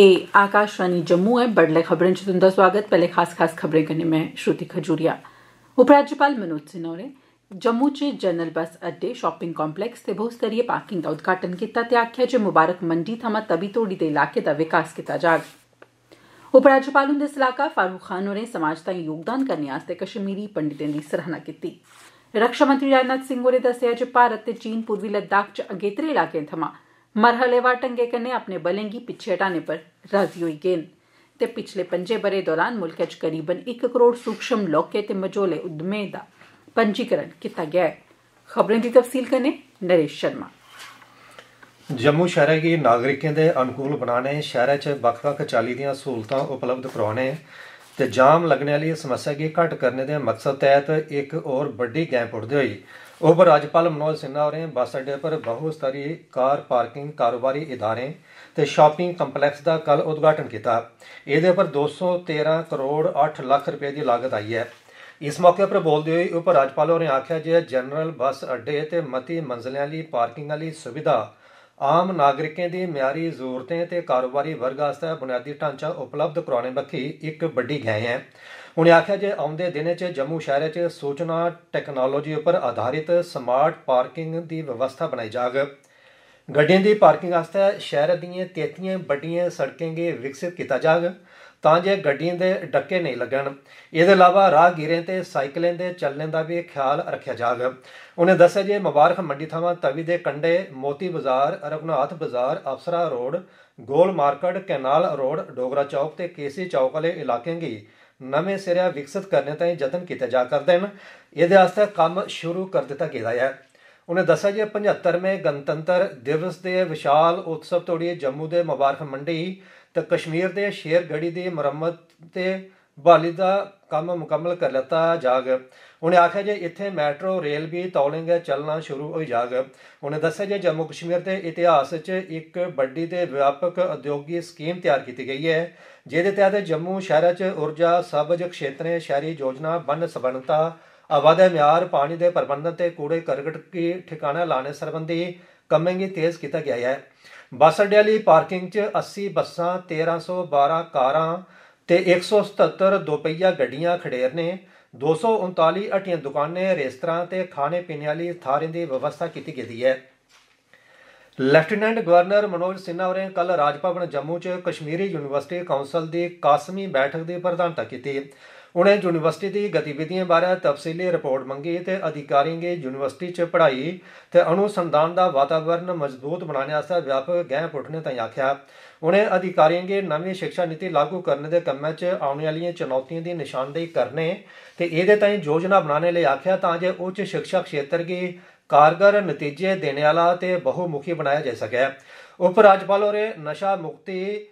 ए आकाशवाणी जम्मू है बड़ले खबरें च तुंदा स्वागत पहले खास खास खबरें कन्नै में श्रुति खजूरिया उपराज्यपाल मनोज सिन्हा होरें जम्मू च जनरल बस अड्डे शॉपिंग कम्पलैक्स ते बहुस्तरीय पार्किंग दा उद्घाटन कीता ते आक्खेआ जे मुबारक मंडी थमां तवी तोड़ी दे इलाके दा विकास कीता जाग उपराज्यपाल हुंदे सलाहकार फारूक खान होरें समाज ताईं योगदान करने आस्तै कश्मीरी पंडितें दी सराहना कीती रक्षा मंत्री राजनाथ सिंह होरें दस्सेआ जे भारत ते चीन पूर्वी लद्दाख च अगेत्रे इलाकें थमां मरहलेवार ढंगै कन्नै अपने बलें गी पिच्छे हटाने पर राजी होई गे न ते पिच्छले पंजे ब'रें दौरान मुल्खै च करीबन इक करोड़ सूक्ष्म लौह्के ते मझोले उद्यमें दा पंजीकरण कीता गेआ ऐ खबरें दी तफसील कन्नै नरेश शर्मा जम्मू शैहरा गी नागरिकें दे अनुकूल बनाने शैहरा च बक्ख बक्ख चाल्ली दियां स्हूलतां उपलब्ध करोआने ते जाम लग्गने आह्ली समस्या गी घट्ट करने दे मकसद तैह्त इक होर बड्डी गैंह् पुट्टदे होई ਉਪ ਰਾਜਪਾਲ ਮਨੋਜ ਸਿੰਘਾ ਹੋਰੇ ਬੱਸ ਅੱਡੇ ਪਰ ਬਹੁਸਤਰੀ ਕਾਰ ਪਾਰਕਿੰਗ ਕਾਰੋਬਾਰੀ ਇਦਾਰੇ ਤੇ ਸ਼ਾਪਿੰਗ ਕੰਪਲੈਕਸ ਦਾ ਕੱਲ ਉਦਘਾਟਨ ਕੀਤਾ ਇਹਦੇ ਉੱਪਰ 213 ਕਰੋੜ 8 ਲੱਖ ਰੁਪਏ ਦੀ ਲਾਗਤ ਆਈ ਹੈ ਇਸ ਮੌਕੇ ਉੱਪਰ ਬੋਲਦੇ ਹੋਏ ਉਪ ਰਾਜਪਾਲ ਹੋਰੇ ਆਖਿਆ ਜੇ ਜਨਰਲ ਬੱਸ ਅੱਡੇ ਤੇ ਮਤੀ ਮੰਜ਼ਲਿਆਂ ਲਈ ਪਾਰਕਿੰਗ ਵਾਲੀ ਸੁਵਿਧਾ ਆਮ ਨਾਗਰਿਕਾਂ ਦੀ ਮਿਆਰੀ ਜ਼ਰੂਰਤਾਂ ਤੇ ਕਾਰੋਬਾਰੀ ਵਰਗਾਸਤਾ ਬੁਨਿਆਦੀ ਢਾਂਚਾ ਉਪਲਬਧ ਕਰਾਉਣੇ ਬਖੀ ਇੱਕ ਵੱਡੀ ਗੱਲ ਹੈ ਉਹਨੇ ਆਖਿਆ ਜੇ ਆਉਂਦੇ ਦਿਨੇ 'ਚ ਜੰਮੂ ਸ਼ਹਿਰ 'ਚ ਸੋਚਣਾ ਟੈਕਨੋਲੋਜੀ ਉੱਪਰ ਆਧਾਰਿਤ ਸਮਾਰਟ ਪਾਰਕਿੰਗ ਦੀ ਵਿਵਸਥਾ ਬਣਾਈ ਜਾਗ ਗੱਡੀਆਂ ਦੀ ਪਾਰਕਿੰਗ ਵਾਸਤੇ ਸ਼ਹਿਰ ਦੀਆਂ ਤੇਤੀਆਂ ਵੱਡੀਆਂ ਸੜਕਾਂਗੇ ਵਿਕਸਿਤ ਕੀਤਾ ਜਾਗ ਤਾਂ ਜੇ ਗੱਡੀਆਂ ਦੇ ਡੱਕੇ ਨਹੀਂ ਲੱਗਣ ਇਹਦੇ ਇਲਾਵਾ ਰਾਹਗੀਰਾਂ ਤੇ ਸਾਈਕਲਾਂ ਦੇ ਚੱਲਣ ਦਾ ਵੀ ਖਿਆਲ ਰੱਖਿਆ ਜਾਗ ਉਹਨੇ ਦੱਸਿਆ ਜੇ ਮੁਬਾਰਕ ਮੰਡੀ ਥਾਵਾਂ ਤਵੀ ਦੇ ਕੰਡੇ ਮੋਤੀ ਬਾਜ਼ਾਰ ਰਗਨਾਥ ਬਾਜ਼ਾਰ ਅਫਸਰਾ road Gole market canal road Dogra Chowk ਤੇ ਕੇਸੀ ਚੌਕ ਵਾਲੇ ਇਲਾਕਿਆਂ ਦੀ ਨਵੇਂ ਸਿਰਿਆ ਵਿਕਸਿਤ ਕਰਨ ਤਾਂ ਯਤਨ ਕੀਤਾ ਜਾ ਕਰਦੇ ਹਨ ਇਹਦੇ ਵਾਸਤੇ ਕੰਮ ਸ਼ੁਰੂ ਕਰ ਦਿੱਤਾ ਗਿਆ ਹੈ ਉਹਨੇ ਦੱਸਿਆ ਜੇ 75ਵੇਂ ਗਣਤੰਤਰ ਦਿਵਸ ਦੇ ਵਿਸ਼ਾਲ ਉਤਸਵ ਤੋੜੀ ਜੰਮੂ ਦੇ ਮੁਬਾਰਕ ਮੰਡੀ ਤੇ ਕਸ਼ਮੀਰ ਦੇ ਸ਼ੇਰ ਗੜੀ ਦੀ ਮੁਰੰਮਤ ਤੇ ਬਾਲੀ ਦਾ ਕੰਮ ਮੁਕੰਮਲ ਕਰ ਲੱਤਾ ਜਾਗ ਉਹਨੇ ਆਖਿਆ ਜੇ ਇੱਥੇ ਮੈਟਰੋ ਰੇਲ ਵੀ ਤੌਲਿੰਗ ਚੱਲਣਾ ਸ਼ੁਰੂ ਹੋਈ ਜਾਗ ਉਹਨੇ ਦੱਸਿਆ ਜੇ ਜੰਮੂ ਕਸ਼ਮੀਰ ਦੇ ਇਤਿਹਾਸ 'ਚ ਇੱਕ ਵੱਡੀ ਤੇ ਵਿਆਪਕ ਉਦਯੋਗੀ ਸਕੀਮ ਤਿਆਰ ਕੀਤੀ ਗਈ ਹੈ ਜਿਹਦੇ ਤਹਿਤ ਜੰਮੂ ਸ਼ਹਿਰ 'ਚ ਊਰਜਾ ਸਬਜ ਖੇਤਰੇ ਸ਼ਹਿਰੀ ਯੋਜਨਾ ਬੰਨ ਸਬਨਤਾ ਆਵਾਦੇ ਮਿਆਰ ਪਾਣੀ ਦੇ ਪ੍ਰਬੰਧਨ ਤੇ ਕੂੜੇ ਕਰਕਟ ਕੀ ਠਿਕਾਣਾ ਲਾਣੇ ਸੰਬੰਧੀ ਕਮਿੰਗ ਤੇਜ਼ ਕੀਤਾ ਗਿਆ ਹੈ ਬੱਸ ਅੱਡੇ ਲਈ ਪਾਰਕਿੰਗ 'ਚ 80 ਬੱਸਾਂ 1312 ਕਾਰਾਂ ਤੇ 177 ਦੋਪਹੀਆ ਗੱਡੀਆਂ ਖੜੇਰ ਨੇ 239 ਹਟੀਆਂ ਦੁਕਾਨਾਂ ਰੈਸਟਰਾਂ ਤੇ ਖਾਣੇ ਪੀਣੇ ਵਾਲੀ ਥਾਰੇ ਦੀ ਵਿਵਸਥਾ ਕੀਤੀ ਗਈ ਹੈ ਲੈਫਟੀਨੈਂਟ ਗਵਰਨਰ ਮਨੋਜ ਸਿਨਹਾ ਹੋਰੇ ਕੱਲ ਰਾਜ ਭਵਨ ਜੰਮੂ 'ਚ ਕਸ਼ਮੀਰੀ ਯੂਨੀਵਰਸਿਟੀ ਕਾਉਂਸਲ ਦੀ ਕਾਸਮੀ ਬੈਠਕ ਦੀ ਪ੍ਰਧਾਨਤਾ ਕੀਤੀ ਉਹਨੇ ਯੂਨੀਵਰਸਿਟੀ ਦੀ ਗਤੀਵਿਧੀਆਂ ਬਾਰੇ ਤਫਸੀਲੀ ਰਿਪੋਰਟ ਮੰਗੀ ਤੇ ਅਧਿਕਾਰੀਆਂ ਨੇ ਯੂਨੀਵਰਸਿਟੀ 'ਚ ਪੜ੍ਹਾਈ ਤੇ ਅਨੁਸੰਧਾਨ ਦਾ ਵਾਤਾਵਰਣ ਮਜ਼ਬੂਤ ਬਣਾਉਣ ਵਾਸਤੇ ਵਿਆਪਕ ਗੈਂਹ ਪੁੱਟਨੇ ਤਾਂ ਆਖਿਆ ਉਹਨੇ ਅਧਿਕਾਰੀਆਂ ਦੇ ਨਵੀਂ ਸਿੱਖਿਆ ਨੀਤੀ ਲਾਗੂ ਕਰਨ ਦੇ ਕੰਮਾਂ 'ਚ ਆਉਣ ਵਾਲੀਆਂ ਚੁਣੌਤੀਆਂ ਦੀ ਨਿਸ਼ਾਨਦੇਹੀ ਕਰਨੇ ਤੇ ਇਹਦੇ ਤਾਈਂ ਯੋਜਨਾ ਬਣਾਉਣੇ ਲਈ ਆਖਿਆ ਤਾਂ ਜੇ ਉੱਚ ਸਿੱਖਿਆ ਖੇਤਰ 'ਗੇ ਕਾਰਗਰ ਨਤੀਜੇ ਦੇਣ ਵਾਲਾ ਤੇ ਬਹੁਮੁਖੀ ਬਣਾਇਆ ਜਾ ਸਕੇ ਉਪ ਰਾਜਪਾਲ ਹੋਰੇ ਨਸ਼ਾ ਮੁਕਤੀ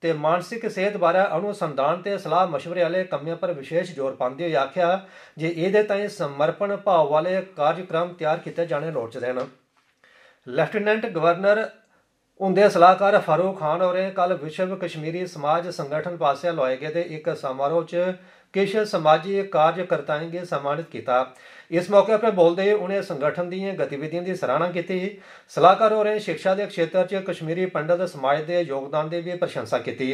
ਤੇ ਮਾਨਸਿਕ ਸਿਹਤ ਬਾਰੇ ਅਨੁਸੰਧਾਨ ਤੇ ਸਲਾਹ مشورے ਵਾਲੇ ਕੰਮਾਂ ਪਰ ਵਿਸ਼ੇਸ਼ ਜ਼ੋਰ ਪਾਉਂਦੇ ਹੋਏ ਆਖਿਆ ਜੇ ਇਹਦੇ ਤਾਈਂ ਸਮਰਪਣ ਭਾਵ ਵਾਲੇ ਕਾਰਜਕ੍ਰਮ ਤਿਆਰ ਕੀਤੇ ਜਾਣੇ ਲੋੜ ਚ ਦੇਣ ਲੈਫਟੀਨੈਂਟ ਗਵਰਨਰ ਉਹਦੇ ਸਲਾਹਕਾਰ ਫਾਰੂਖ ਖਾਨ ਹੋਰੇ ਕੱਲ ਵਿਸ਼ਵ ਕਸ਼ਮੀਰੀ ਸਮਾਜ ਸੰਗਠਨ ਪਾਸਿਆ ਲੋਏ ਗਏ ਤੇ ਇੱਕ ਸਮਾਰੋਹ 'ਚ ਕਿਸ਼ ਸਮਾਜੀ ਕਾਰਜਕਰਤਾਵਾਂ ਨੇ ਸਨਮਾਨਿਤ ਕੀਤਾ ਇਸ ਮੌਕੇ ਆਪਣੇ ਬੋਲਦੇ ਉਹਨੇ ਸੰਗਠਨ ਦੀਆਂ ਗਤੀਵਿਧੀਆਂ ਦੀ ਸਰਾਹਨਾ ਕੀਤੀ ਸਲਾਹਕਾਰ ਹੋਰੇ ਸਿੱਖਿਆ ਦੇ ਖੇਤਰ 'ਚ ਕਸ਼ਮੀਰੀ ਪੰਡਤ ਸਮਾਜ ਦੇ ਯੋਗਦਾਨ ਦੇ ਵੀ ਪ੍ਰਸ਼ੰਸਾ ਕੀਤੀ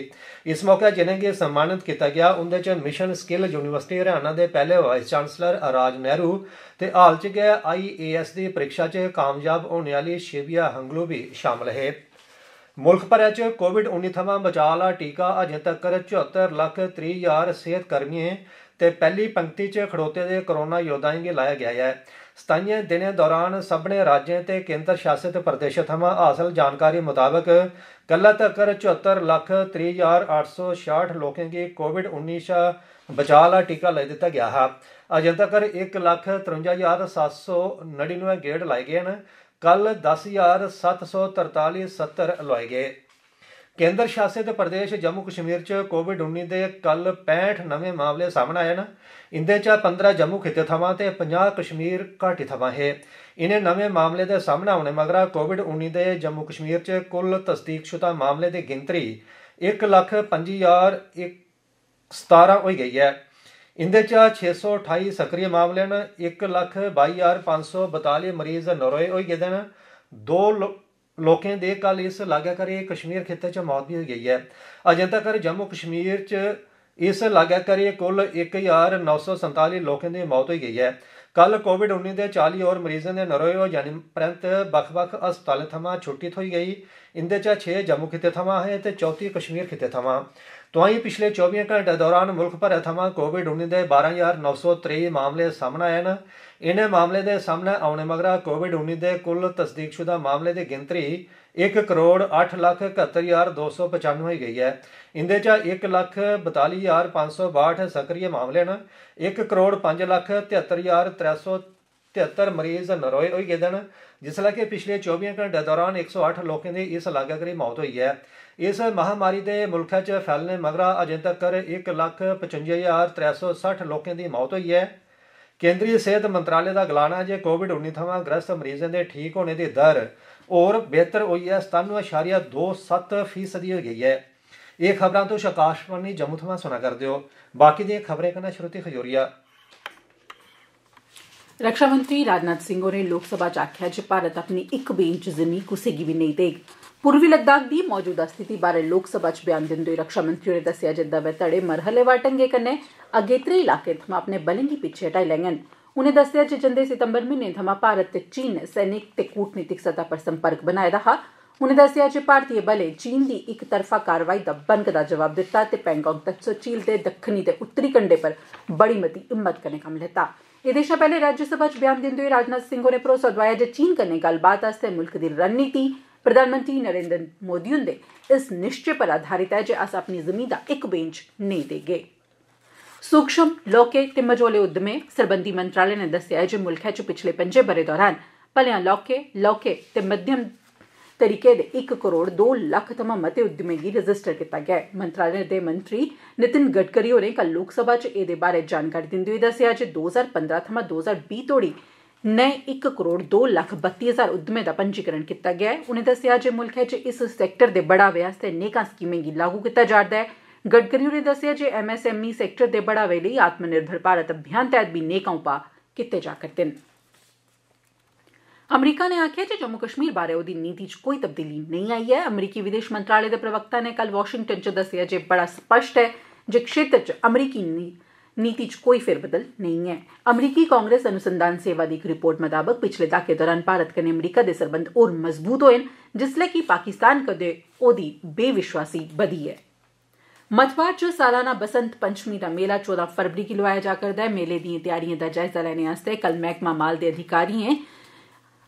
ਇਸ ਮੌਕੇ 'ਤੇ ਜਿਨ੍ਹਾਂ ਕੇ ਸਨਮਾਨਿਤ ਕੀਤਾ ਗਿਆ ਉਹਦੇ 'ਚ ਮਿਸ਼ਨ ਸਕਿੱਲ ਯੂਨੀਵਰਸਿਟੀ ਹਰਿਆਣਾ ਦੇ ਪਹਿਲੇ ਵਾਈਸ ਚਾਂਸਲਰ ਅਰਾਜ ਨਹਿਰੂ ਤੇ ਹਾਲ 'ਚ ਗਿਆ ਆਈਏਐਸ ਦੀ ਪ੍ਰੀਖਿਆ 'ਚ ਕਾਮਯਾਬ ਹੋਣ ਵਾਲੀ ਸ਼ੇਵਿਆ ਹੰਗਲੋ ਵੀ ਸ਼ਾਮਲ ਹੈ ਮੁਲਕ ਭਰ ਵਿੱਚ ਕੋਵਿਡ-19 ਥਮਾਂ ਲਾ ਟੀਕਾ ਅਜੇ ਤੱਕ 74 ਲੱਖ 30000 ਸਿਹਤ ਕਰਮੀਆਂ ਤੇ ਪਹਿਲੀ ਪੰਕਤੀ 'ਚ ਖੜੋਤੇ ਦੇ ਕਰੋਨਾ ਯੋਧਾਂ ਲਈ ਲਾਇਆ ਗਿਆ ਹੈ ਸਤਾਈਆਂ ਦਿਨਾਂ ਦੌਰਾਨ ਸਭਨੇ ਰਾਜਾਂ ਤੇ ਕੇਂਦਰ ਸ਼ਾਸਿਤ ਪ੍ਰਦੇਸ਼ਾਂ ਥਮਾਂ ਹਾਸਲ ਜਾਣਕਾਰੀ ਮੁਤਾਬਕ ਕੱਲਾ ਤੱਕ 74 ਲੱਖ 30866 ਲੋਕਾਂ ਦੇ ਕੋਵਿਡ-19 ਬਚਾਲਾ ਟੀਕਾ ਲੈ ਦਿੱਤਾ ਗਿਆ ਹੈ ਅਜੇ ਤੱਕ 1 ਲੱਖ 53799 ਗੇੜ ਲਾਏ ਗਏ ਹਨ ਕੱਲ 10743 ਅਲਵਾਏ ਗਏ ਕੇਂਦਰ ਸ਼ਾਸਿਤ ਪ੍ਰਦੇਸ਼ ਜੰਮੂ ਕਸ਼ਮੀਰ 'ਚ ਕੋਵਿਡ-19 ਦੇ ਕੱਲ 65 ਨਵੇਂ ਮਾਮਲੇ ਸਾਹਮਣੇ ਆਏ ਨਾ ਇੰਦੇ 'ਚ 15 ਜੰਮੂ ਖਿੱਤੇ ਥਾਵਾਂ ਤੇ 50 ਕਸ਼ਮੀਰ ਘਾਟੀ ਥਾਵਾਂ ਹੈ ਇਨੇ ਨਵੇਂ ਮਾਮਲੇ ਦੇ ਸਾਹਮਣੇ ਆਉਣੇ ਮਗਰਾ ਕੋਵਿਡ-19 ਦੇ ਜੰਮੂ ਕਸ਼ਮੀਰ 'ਚ ਕੁੱਲ ਤਸਦੀਕਸ਼ੁਦਾ ਮਾਮਲੇ ਦੀ ਗਿਣਤੀ 1 ਲੱਖ 17 ਹੋਈ ਗਈ ਹੈ ਇੰਦੇ ਚ 628 सक्रिय ਮਾਮਲੇ ਨੇ 122542 ਮਰੀਜ਼ ਨਰੋਏ ਹੋਈ ਗਏ ਨੇ ਦੋ ਲੋਕਾਂ ਦੇ ਕੱਲ ਇਸ ਲਾਗਿਆ ਕਰੇ ਕਸ਼ਮੀਰ ਖੇਤਰ ਚ ਮੌਤ ਵੀ ਹੋ ਗਈ ਹੈ ਅਜੇ ਤੱਕ ਜੰਮੂ ਕਸ਼ਮੀਰ ਚ ਇਸ ਲਾਗਿਆ ਕਰੇ ਕੁੱਲ 1947 ਲੋਕਾਂ ਦੀ ਮੌਤ ਹੋਈ ਗਈ ਹੈ ਕੱਲ ਕੋਵਿਡ-19 ਦੇ 40 ਹੋਰ ਮਰੀਜ਼ਾਂ ਦੇ ਨਰੋਏ ਹੋ ਜਾਣ ਪ੍ਰੰਤ ਬਖ-ਬਖ ਹਸਪਤਾਲਾਂ ਥਮਾ ਛੁੱਟੀ ਹੋਈ ਗਈ ਇੰਦੇ ਚ 6 ਜੰਮੂ ਖੇਤੇ ਥਮਾ ਹੈ ਤੇ 34 ਕਸ਼ਮੀਰ ਖੇਤੇ ਥਮਾ ਤੋਂ ਹੀ ਪਿਛਲੇ 24 ਘੰਟੇ ਦੌਰਾਨ ਮੁਲਕ ਭਰ ਅਥਮਾ ਕੋਵਿਡ 19 ਦੇ 12903 ਮਾਮਲੇ ਸਾਹਮਣੇ ਆਏ ਹਨ ਇਹਨਾਂ ਮਾਮਲੇ ਦੇ ਸਾਹਮਣੇ ਆਉਣੇ ਮਗਰਾ ਕੋਵਿਡ 19 ਦੇ ਕੁੱਲ ਤਸਦੀਕਸ਼ੁਦਾ ਮਾਮਲੇ ਦੀ ਗਿਣਤੀ 1 ਕਰੋੜ 8 ਲੱਖ 71295 ਹੋਈ ਗਈ ਹੈ ਇੰਦੇ ਚ 1 ਲੱਖ 42562 ਸਕਰੀਏ ਮਾਮਲੇ ਹਨ 1 ਕਰੋੜ 5 ਲੱਖ 73373 73 ਮਰੀਜ਼ ਨਰੋਏ ਹੋਈ ਗਏ ਨੇ ਜਿਸ ਲਈ ਕਿ ਪਿਛਲੇ 24 ਘੰਟੇ ਦੌਰਾਨ 108 ਲੋਕਾਂ ਦੀ ਇਸ ਲਾਗਾਂ ਕਰੀ ਮੌਤ ਹੋਈ ਹੈ ਇਸ ਮਹਾਮਾਰੀ ਦੇ ਮੁਲਕ 'ਚ ਫੈਲਣੇ ਮਗਰਾ ਅਜੇ ਤੱਕ 155360 ਲੋਕਾਂ ਦੀ ਮੌਤ ਹੋਈ ਹੈ ਕੇਂਦਰੀ ਸਿਹਤ ਮੰਤਰਾਲੇ ਦਾ ਗਲਾਣਾ ਜੇ ਕੋਵਿਡ-19 ਥਵਾਂ ਗ੍ਰਸਤ ਮਰੀਜ਼ਾਂ ਦੇ ਠੀਕ ਹੋਣੇ ਦੀ ਦਰ ਹੋਰ ਬਿਹਤਰ ਹੋਈ ਹੈ 97.27% ਦੀ ਹੋ ਗਈ ਹੈ ਇਹ ਖਬਰਾਂ ਤੋਂ ਸ਼ਕਾਸ਼ਵਾਨੀ ਜੰਮੂ ਥਵਾਂ ਸੁਣਾ ਕਰਦੇ ਹੋ ਬਾਕੀ ਦੀਆਂ ਖਬਰਾਂ ਕਨਾ ਸ਼ਰੂਤੀ ਖਜੂਰੀਆ ਰੱਖਿਆ ਮੰਤਰੀ ਰਾਜਨਾਥ ਸਿੰਘ ਹੋਰੇ ਲੋਕ ਸਭਾ ਚ ਆਖਿਆ ਜੇ ਭਾਰਤ ਆਪਣੀ बी इंच ਜ਼ਮੀਨ कुसै गी ਨਹੀਂ ਦੇਗਾ पूर्वी लद्दाख दी मौजूदा स्थिति बारे लोकसभा च बयान दिंदे होई मंत्री होरें दस्सेआ जे दवै धड़े मरहलेवार ढंगै कन्नै अगेत्रे इलाकें थमां अपने बलें गी पिच्छे हटाई लैंगन उनें दस्सेआ जे जंदे सितंबर म्हीने थमां भारत ते चीन सैनिक ते कूटनीतिक सतह पर संपर्क बनाए दा हा उनें दस्सेआ जे भारतीय बलें चीन दी इक तरफा कारवाई दा बनकदा जवाब दित्ता ते पैंगोंग तत्सो झील दे दक्खनी ते उत्तरी कंडे पर बड़ी मती हिम्मत कन्नै कम्म लैता एह्दे शा पैहले राज्यसभा च बयान दिंदे होई राजनाथ सिंह होरें भरोसा दोआया जे चीन कन्नै गल्लबात आस्तै मुल्ख दी रणनीति प्रधानमंत्री नरेन्द्र मोदी हुन्दे इस निश्चय पर आधारित ऐ जे अस अपनी जिमीं दा इक बी इंच नेईं देगे सूक्ष्म लौह्के ते मझोले उद्यमें सरबंधी मंत्रालय नै दस्सेआ ऐ जे मुल्खै च पिछले पंजे ब'रें दौरान भलेआं लौह्के लौह्के ते मध्यम तरीके दे इक करोड़ दो लक्ख थमां मते उद्यमें गी रजिस्टर कीता गेआ ऐ मंत्रालय दे मंत्री नितिन गडकरी होरें कल लोकसभा च एह्दे बारै जानकारी दिंदे होई दस्सेआ जे दो ज्हार पंदरां थमां दो ज्हार बीह् तोड़ी नए इक करोड़ दो लक्ख बत्ती हजार उद्यमें दा पंजीकरण कीता गेआ ऐ उनें दस्सेआ जे मुल्खै च इस सैक्टर दे बढ़ावे आस्तै नेकां स्कीमें गी लागू कीता जा'रदा ऐ गडकरी होरें दस्सेआ जे एमएसएमई सैक्टर दे बढ़ावे लेई आत्मनिर्भर भारत अभियान तैह्त बी नेकां उपाऽ कीते जा'रदे न अमरीका नै आखेआ ऐ जे जम्मू कश्मीर बारै ओह्दी नीति च कोई तब्दीली नेईं आई ऐ अमरीकी विदेश मंत्रालय दे प्रवक्ता नै कल वाशिंगटन च दस्सेआ जे बड़ा स्पष्ट ऐ जे क्षेत्र च अमरीकी नीति नीति च कोई फेरबदल नहीं है अमरीकी कांग्रेस अनुसंधान सेवा की एक रिपोर्ट मताबक पिछले दहाके दौरान भारत कने अमरीका के संबंध और मजबूत होए जिसले कि पाकिस्तान कदे ओदी बेविश्वासी बदी है मथवार च सालाना बसंत पंचमी का मेला चौदह फरवरी की लोआया जा करता है मेले दी तैयारियों का जायजा लैने कल महकमा माल के अधिकारियों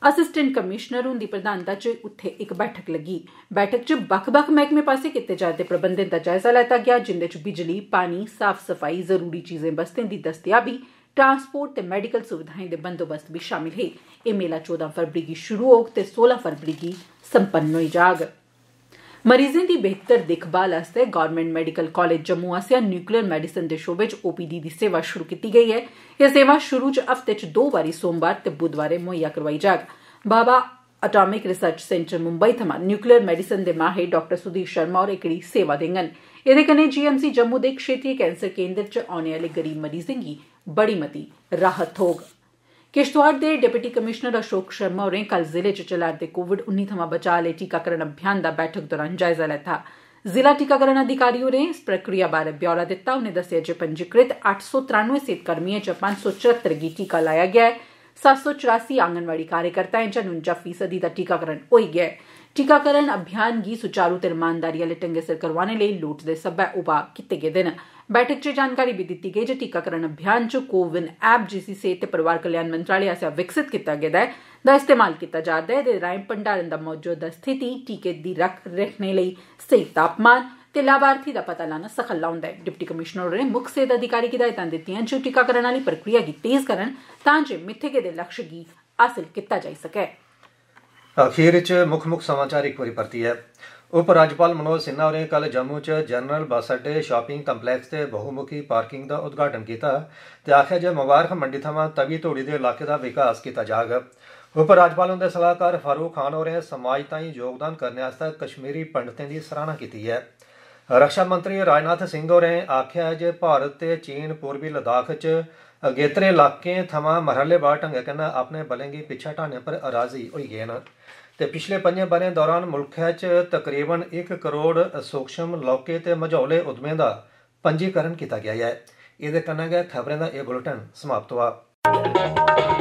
असिस्टैंट कमीशनर हुन्दी प्रधानता च उत्थे इक बैठक लग्गी बैठक च बक्ख बक्ख मैहकमें पास्सेआ कीते जा'रदे प्रबंधें दा जायजा लैता गेआ जिन्दे च बिजली पानी साफ सफाई जरूरी चीजें बस्तें दी दस्तयाबी ट्रांसपोर्ट ते मैडिकल सुविधाएं दे बंदोबस्त बी शामल हे एह् मेला चौदां फरवरी गी शुरु होग ते सोलां फरवरी गी सम्पन्न होई जाग मरीजें दी बेहतर दिक्खभाल आस्तै गौरमेंट मैडिकल कालेज जम्मू आस्सेआ न्यूक्लियर मेडिसिन दे शोबे च ओपीडी दी सेवा शुरु कीती गेई ऐ एह् सेवा शुरु च हफ्ते च दो बारी सोमवार ते बुधवारें मुहैया करोआई जाग Bhabha atomic research centre Mumbai थमां न्यूक्लियर मेडिसिन दे माहिर डाक्टर सुधीर शर्मा होर एह्कड़ी सेवा देंडन एह्दे कन्नै जीएमसी जम्मू दे क्षेत्रीय कैंसर केन्द्र च औने आह्ले गरीब मरीजें गी बड़ी मती राहत थ्होग किश्तवाड़ दे डिप्टी कमीश्नर अशोक शर्मा होरें कल जिले च चला'रदे कोविड उन्नी थमां बचाव लेई टीकाकरण अभियान दा बैठक दौरान जायजा लैता जिला टीकाकरण अधिकारी होरें इस प्रक्रिया बारै ब्यौरा दित्ता उनें दस्सेआ जे पंजीकृत अट्ठ सौ त्रानवे सेहत कर्मिएं चा पंज सौ चरहत्तर गी टीका लाया गेआ ऐ सत्त सौ चौरासी आंगनवाड़ी कार्यकर्ताएं च नुंजा फीसदी दा टीकाकरण होई गेआ ऐ टीकाकरण अभियान गी सुचारू ते रमानदारी आले ढंगै सिर करोआने लेई लोड़चदे सब्बै उपा कीते गेदे न ਬੈਠਕ 'ਚ ਜਾਣਕਾਰੀ ਵੀ ਦਿੱਤੀ ਗਈ ਜੇ ਟੀਕਾਕਰਨ ਅਭਿਆਨ 'ਚ ਕੋਵਿਨ ਐਪ ਜਿਸੇ ਸਿਹਤ ਤੇ ਪਰਿਵਾਰ ਕਲਿਆਣ ਮੰਤਰਾਲੇ ਆਸਿਆ ਵਿਕਸਿਤ ਕੀਤਾ ਗਿਆ ਹੈ ਦਾ ਇਸਤੇਮਾਲ ਕੀਤਾ ਜਾਂਦਾ ਹੈ ਦੇ ਰਾਇ ਪੰਡਾਰਨ ਦਾ ਮੌਜੂਦ ਸਥਿਤੀ ਟੀਕੇ ਦੀ ਰੱਖ ਰੱਖਣੇ ਲਈ ਸਹੀ ਤਾਪਮਾਨ ਤੇ ਲਾਭਾਰਥੀ ਦਾ ਪਤਾ ਲਾਣਾ ਸਖਲ ਲਾਉਂਦਾ ਹੈ ਡਿਪਟੀ ਕਮਿਸ਼ਨਰ ਨੇ ਮੁੱਖ ਸਿਹਤ ਅਧਿਕਾਰੀ ਕੀ ਦਾਇਤਾਂ ਦਿੱਤੀਆਂ ਜੋ ਟੀਕਾਕਰਨ ਵਾਲੀ ਪ੍ਰਕਿਰਿਆ ਦੀ ਤੇਜ਼ ਕਰਨ ਤਾਂ ਜੇ ਮਿੱਥੇ ਦੇ ਲਕਸ਼ ਗੀ ਹਾਸਲ ਕੀਤਾ ਜਾ ਸਕੇ ਅਖੀਰ ਵਿੱਚ ਮੁੱਖ ਮੁੱਖ ਸਮਾਚਾਰ ਇੱਕ ਵਾਰੀ ਪਰਤੀ ਹੈ ਉਪ ਰਾਜਪਾਲ ਮਨੋਜ ਸਿन्हा ਹੋਰੇ ਕੱਲ ਜੰਮੂ ਚ ਜਨਰਲ ਬੱਸ ਅੱਡੇ ਸ਼ਾਪਿੰਗ ਕੰਪਲੈਕਸ ਤੇ ਬਹੁਮੁਖੀ ਪਾਰਕਿੰਗ ਦਾ ਉਦਘਾਟਨ ਕੀਤਾ ਤੇ ਆਖਿਆ ਜੇ ਮੁਬਾਰਕ ਮੰਡੀ ਥਾਵਾਂ ਤਵੀ ਧੋੜੀ ਦੇ ਇਲਾਕੇ ਦਾ ਵਿਕਾਸ ਕੀਤਾ ਜਾਗਾ ਉਪ ਰਾਜਪਾਲ ਹੁੰਦੇ ਸਲਾਹਕਾਰ ਫਾਰੂਕ ਖਾਨ ਹੋਰੇ ਸਮਾਜ ਤਾਈ ਯੋਗਦਾਨ ਕਰਨ ਵਾਸਤੇ ਕਸ਼ਮੀਰੀ ਪੰਡਤਾਂ ਦੀ ਸਰਾਹਨਾ ਕੀਤੀ ਹੈ ਰੱਖਿਆ ਮੰਤਰੀ ਰਾਜਨਾਥ ਸਿੰਘ ਹੋਰੇ ਆਖਿਆ ਜੇ ਭਾਰਤ ਤੇ ਚੀਨ ਪੂਰਬੀ ਲਦਾਖ ਚ ਅਗੇਤਰੇ ਇਲਾਕੇ ਥਾਵਾਂ ਬਾਟ ਢੰਗ ਕਰਨਾ ਆਪਣੇ ਬਲੰਗੀ ਪਿੱਛਾ ਢਾਣੇ ਪਰ ਅਰਾਜ਼ੀ ਹੋਈ ਗਏ ਨਾ ਤੇ ਪਿਛਲੇ 5 ਬਰੇ ਦੌਰਾਨ ਮੁਲਕ 'ਚ ਤਕਰੀਬਨ 1 ਕਰੋੜ ਸੂਖਸ਼ਮ ਲੋਕੇ ਤੇ ਮਝੌਲੇ ਉਦਮੇ ਦਾ ਪੰਜੀਕਰਨ ਕੀਤਾ ਗਿਆ ਹੈ ਇਹਦੇ ਕੰਨਾਂ ਗਿਆ ਖਬਰਾਂ ਦਾ ਇਹ ਬੁਲੇਟਿਨ ਸਮਾਪਤ ਹੋਆ